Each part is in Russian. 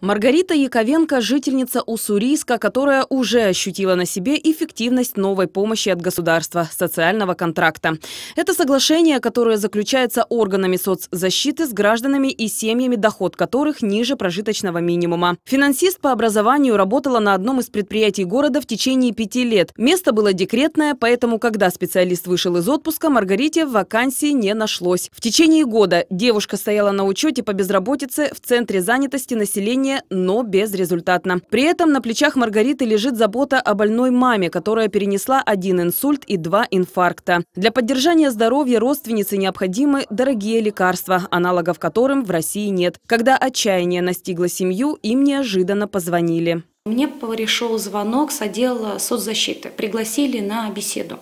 Маргарита Яковенко – жительница Уссурийска, которая уже ощутила на себе эффективность новой помощи от государства – социального контракта. Это соглашение, которое заключается органами соцзащиты с гражданами и семьями, доход которых ниже прожиточного минимума. Финансист по образованию работала на одном из предприятий города в течение пяти лет. Место было декретное, поэтому, когда специалист вышел из отпуска, Маргарите вакансии не нашлось. В течение года девушка стояла на учете по безработице в Центре занятости населения лечение, но безрезультатно. При этом на плечах Маргариты лежит забота о больной маме, которая перенесла один инсульт и два инфаркта. Для поддержания здоровья родственницы необходимы дорогие лекарства, аналогов которым в России нет. Когда отчаяние настигло семью, им неожиданно позвонили. Мне пришел звонок с отдела соцзащиты. Пригласили на беседу.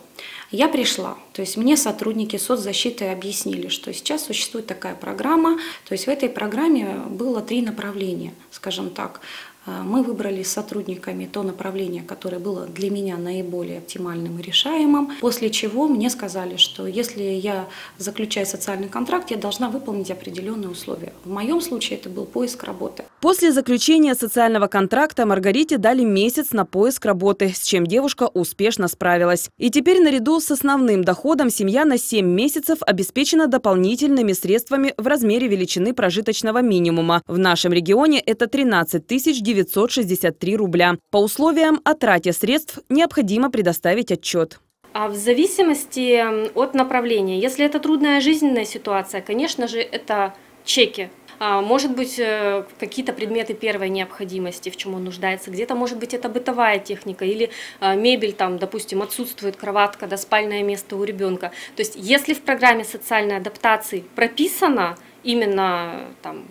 Я пришла. То есть мне сотрудники соцзащиты объяснили, что сейчас существует такая программа, то есть в этой программе было три направления, скажем так. Э, мы выбрали с сотрудниками то направление, которое было для меня наиболее оптимальным и решаемым, после чего мне сказали, что если я заключаю социальный контракт, я должна выполнить определенные условия. В моем случае это был поиск работы. После заключения социального контракта Маргарите дали месяц на поиск работы, с чем девушка успешно справилась. И теперь наряду с основным доходом доходом семья на 7 месяцев обеспечена дополнительными средствами в размере величины прожиточного минимума. В нашем регионе это 13 963 рубля. По условиям о трате средств необходимо предоставить отчет. А в зависимости от направления, если это трудная жизненная ситуация, конечно же, это чеки а, может быть, э, какие-то предметы первой необходимости, в чем он нуждается. Где-то, может быть, это бытовая техника или а, мебель, там, допустим, отсутствует кроватка, да, спальное место у ребенка. То есть, если в программе социальной адаптации прописано именно там,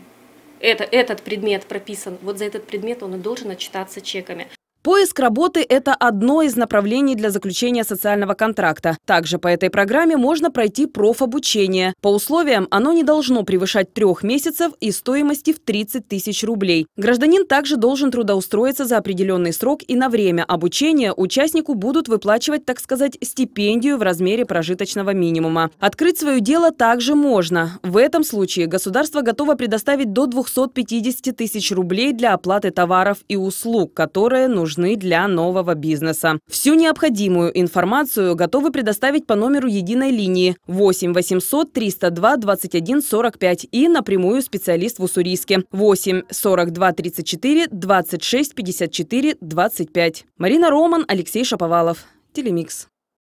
это, этот предмет прописан, вот за этот предмет он и должен отчитаться чеками. Поиск работы – это одно из направлений для заключения социального контракта. Также по этой программе можно пройти профобучение. По условиям оно не должно превышать трех месяцев и стоимости в 30 тысяч рублей. Гражданин также должен трудоустроиться за определенный срок и на время обучения участнику будут выплачивать, так сказать, стипендию в размере прожиточного минимума. Открыть свое дело также можно. В этом случае государство готово предоставить до 250 тысяч рублей для оплаты товаров и услуг, которые нужны нужны для нового бизнеса. Всю необходимую информацию готовы предоставить по номеру единой линии 8 800 302 21 45 и напрямую специалист в Уссурийске 8 42 34 26 54 25. Марина Роман, Алексей Шаповалов. Телемикс.